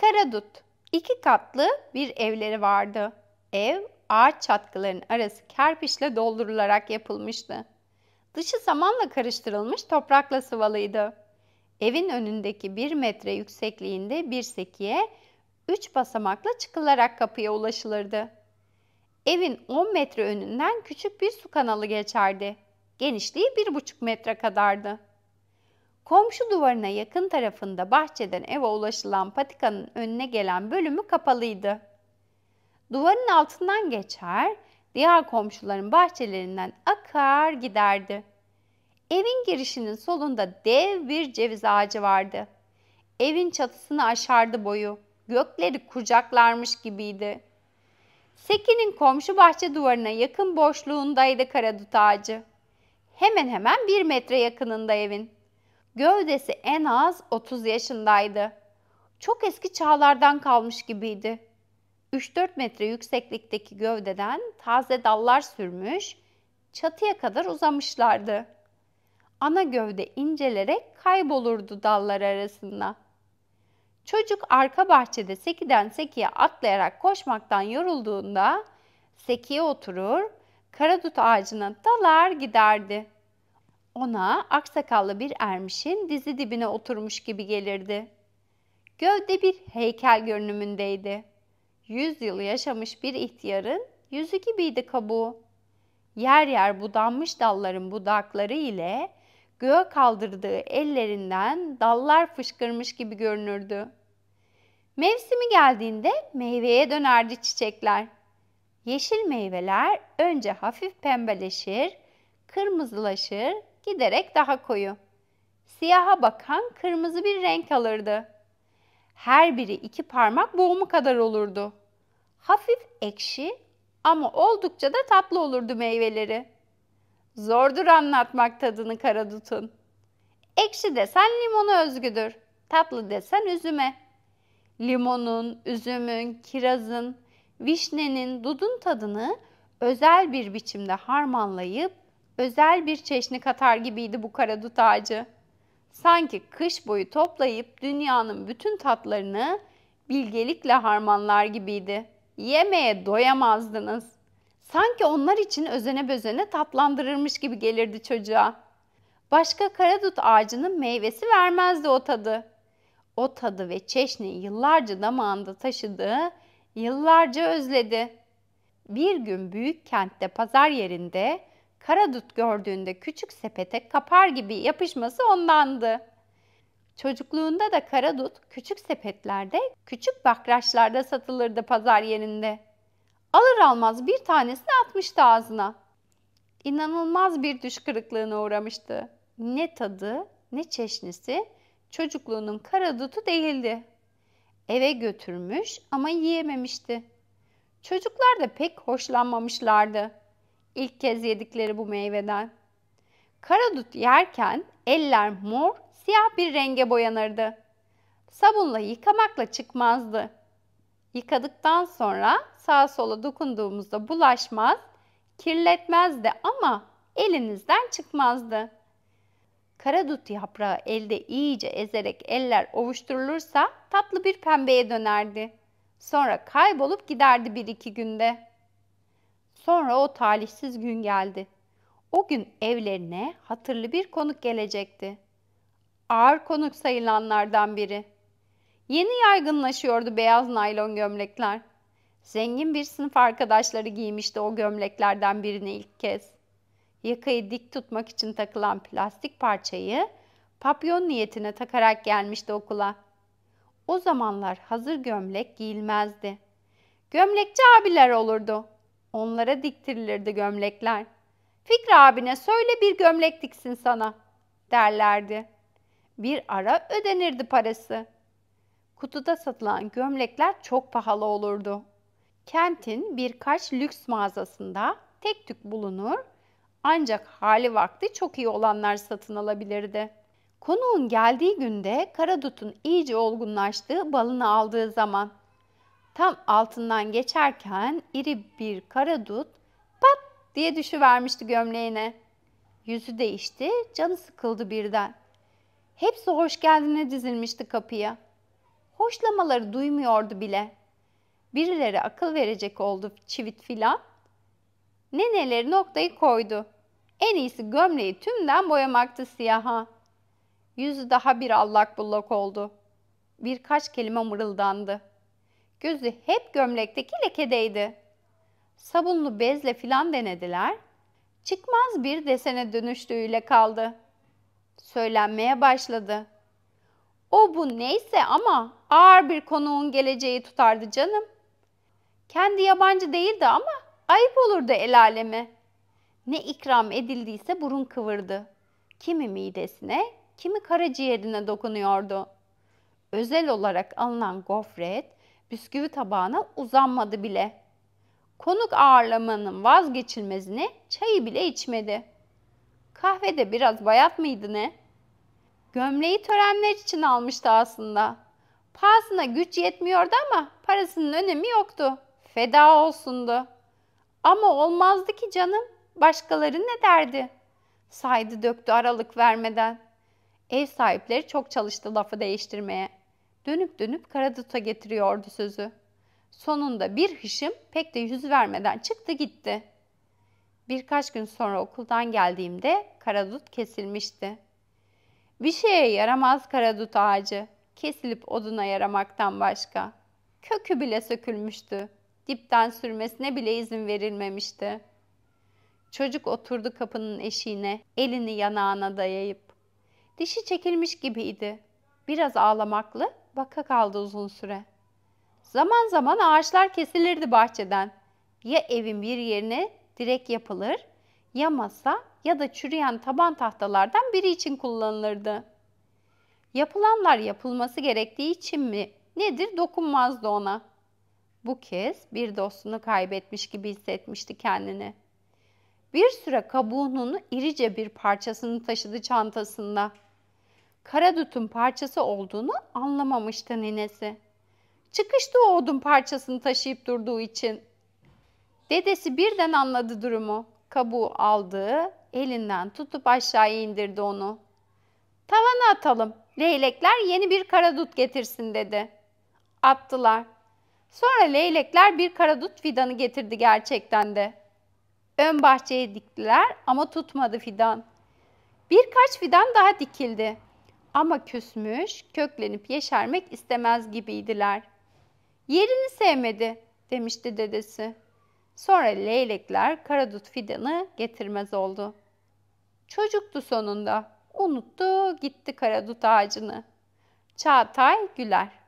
Karadut. İki katlı bir evleri vardı. Ev ağaç çatkılarının arası kerpiçle doldurularak yapılmıştı. Dışı samanla karıştırılmış toprakla sıvalıydı. Evin önündeki bir metre yüksekliğinde bir sekiye üç basamakla çıkılarak kapıya ulaşılırdı. Evin 10 metre önünden küçük bir su kanalı geçerdi. Genişliği bir buçuk metre kadardı. Komşu duvarına yakın tarafında bahçeden eve ulaşılan patikanın önüne gelen bölümü kapalıydı. Duvarın altından geçer, diğer komşuların bahçelerinden akar giderdi. Evin girişinin solunda dev bir ceviz ağacı vardı. Evin çatısını aşardı boyu. Gökleri kucaklarmış gibiydi. Seki'nin komşu bahçe duvarına yakın boşluğundaydı karadut ağacı. Hemen hemen bir metre yakınında evin. Gövdesi en az 30 yaşındaydı. Çok eski çağlardan kalmış gibiydi. 3-4 metre yükseklikteki gövdeden taze dallar sürmüş, çatıya kadar uzamışlardı. Ana gövde incelerek kaybolurdu dallar arasında. Çocuk arka bahçede sekiden sekiye atlayarak koşmaktan yorulduğunda sekiye oturur, karadut ağacına dalar giderdi.'' Ona aksakallı bir ermişin dizi dibine oturmuş gibi gelirdi. Gövde bir heykel görünümündeydi. Yüz yılı yaşamış bir ihtiyarın yüzü gibiydi kabuğu. Yer yer budanmış dalların budakları ile göğe kaldırdığı ellerinden dallar fışkırmış gibi görünürdü. Mevsimi geldiğinde meyveye dönerdi çiçekler. Yeşil meyveler önce hafif pembeleşir, kırmızılaşır, giderek daha koyu. Siyaha bakan kırmızı bir renk alırdı. Her biri iki parmak boğumu kadar olurdu. Hafif ekşi ama oldukça da tatlı olurdu meyveleri. Zordur anlatmak tadını karadutun. Ekşi desen limonu özgüdür, tatlı desen üzüme. Limonun, üzümün, kirazın, vişnenin, dudun tadını özel bir biçimde harmanlayıp özel bir çeşni katar gibiydi bu kara dut ağacı. Sanki kış boyu toplayıp dünyanın bütün tatlarını bilgelikle harmanlar gibiydi. Yemeye doyamazdınız. Sanki onlar için özene bözene tatlandırırmış gibi gelirdi çocuğa. Başka kara dut ağacının meyvesi vermezdi o tadı. O tadı ve çeşni yıllarca damağında taşıdığı, yıllarca özledi. Bir gün büyük kentte pazar yerinde Karadut gördüğünde küçük sepete kapar gibi yapışması ondandı. Çocukluğunda da karadut küçük sepetlerde, küçük bakraçlarda satılırdı pazar yerinde. Alır almaz bir tanesini atmıştı ağzına. İnanılmaz bir düş kırıklığına uğramıştı. Ne tadı ne çeşnisi çocukluğunun karadutu değildi. Eve götürmüş ama yiyememişti. Çocuklar da pek hoşlanmamışlardı ilk kez yedikleri bu meyveden. Karadut yerken eller mor, siyah bir renge boyanırdı. Sabunla yıkamakla çıkmazdı. Yıkadıktan sonra sağa sola dokunduğumuzda bulaşmaz, kirletmezdi ama elinizden çıkmazdı. Karadut yaprağı elde iyice ezerek eller ovuşturulursa tatlı bir pembeye dönerdi. Sonra kaybolup giderdi bir iki günde.'' Sonra o talihsiz gün geldi. O gün evlerine hatırlı bir konuk gelecekti. Ağır konuk sayılanlardan biri. Yeni yaygınlaşıyordu beyaz naylon gömlekler. Zengin bir sınıf arkadaşları giymişti o gömleklerden birini ilk kez. Yakayı dik tutmak için takılan plastik parçayı papyon niyetine takarak gelmişti okula. O zamanlar hazır gömlek giyilmezdi. Gömlekçi abiler olurdu. Onlara diktirilirdi gömlekler. Fikri abine söyle bir gömlek diksin sana derlerdi. Bir ara ödenirdi parası. Kutuda satılan gömlekler çok pahalı olurdu. Kentin birkaç lüks mağazasında tek tük bulunur ancak hali vakti çok iyi olanlar satın alabilirdi. Konuğun geldiği günde Karadut'un iyice olgunlaştığı balını aldığı zaman tam altından geçerken iri bir kara dut pat diye düşüvermişti gömleğine. Yüzü değişti, canı sıkıldı birden. Hepsi hoş geldine dizilmişti kapıya. Hoşlamaları duymuyordu bile. Birileri akıl verecek oldu çivit filan. Neneleri noktayı koydu. En iyisi gömleği tümden boyamaktı siyaha. Yüzü daha bir allak bullak oldu. Birkaç kelime mırıldandı. Gözü hep gömlekteki lekedeydi. Sabunlu bezle filan denediler. Çıkmaz bir desene dönüştüğüyle kaldı. Söylenmeye başladı. O bu neyse ama ağır bir konuğun geleceği tutardı canım. Kendi yabancı değildi ama ayıp olurdu el aleme. Ne ikram edildiyse burun kıvırdı. Kimi midesine, kimi karaciğerine dokunuyordu. Özel olarak alınan gofret, bisküvi tabağına uzanmadı bile. Konuk ağırlamanın vazgeçilmezini çayı bile içmedi. Kahvede biraz bayat mıydı ne? Gömleği törenler için almıştı aslında. Pahasına güç yetmiyordu ama parasının önemi yoktu. Feda olsundu. Ama olmazdı ki canım. Başkaları ne derdi? Saydı döktü aralık vermeden. Ev sahipleri çok çalıştı lafı değiştirmeye. Dönüp dönüp Karadut'a getiriyordu sözü. Sonunda bir hışım pek de yüz vermeden çıktı gitti. Birkaç gün sonra okuldan geldiğimde Karadut kesilmişti. Bir şeye yaramaz Karadut ağacı, kesilip oduna yaramaktan başka. Kökü bile sökülmüştü. Dipten sürmesine bile izin verilmemişti. Çocuk oturdu kapının eşiğine, elini yanağına dayayıp. Dişi çekilmiş gibiydi. Biraz ağlamaklı, Baka kaldı uzun süre. Zaman zaman ağaçlar kesilirdi bahçeden. Ya evin bir yerine direk yapılır, ya masa ya da çürüyen taban tahtalardan biri için kullanılırdı. Yapılanlar yapılması gerektiği için mi nedir dokunmazdı ona. Bu kez bir dostunu kaybetmiş gibi hissetmişti kendini. Bir süre kabuğunun irice bir parçasını taşıdı çantasında. Kara dutun parçası olduğunu anlamamıştı ninesi. Çıkışta o odun parçasını taşıyıp durduğu için. Dedesi birden anladı durumu. Kabuğu aldı, elinden tutup aşağı indirdi onu. Tavana atalım. Leylekler yeni bir kara dut getirsin dedi. Attılar. Sonra leylekler bir kara dut fidanı getirdi gerçekten de. Ön bahçeye diktiler ama tutmadı fidan. Birkaç fidan daha dikildi ama küsmüş, köklenip yeşermek istemez gibiydiler. Yerini sevmedi demişti dedesi. Sonra leylekler karadut fidanı getirmez oldu. Çocuktu sonunda. Unuttu gitti karadut ağacını. Çağatay Güler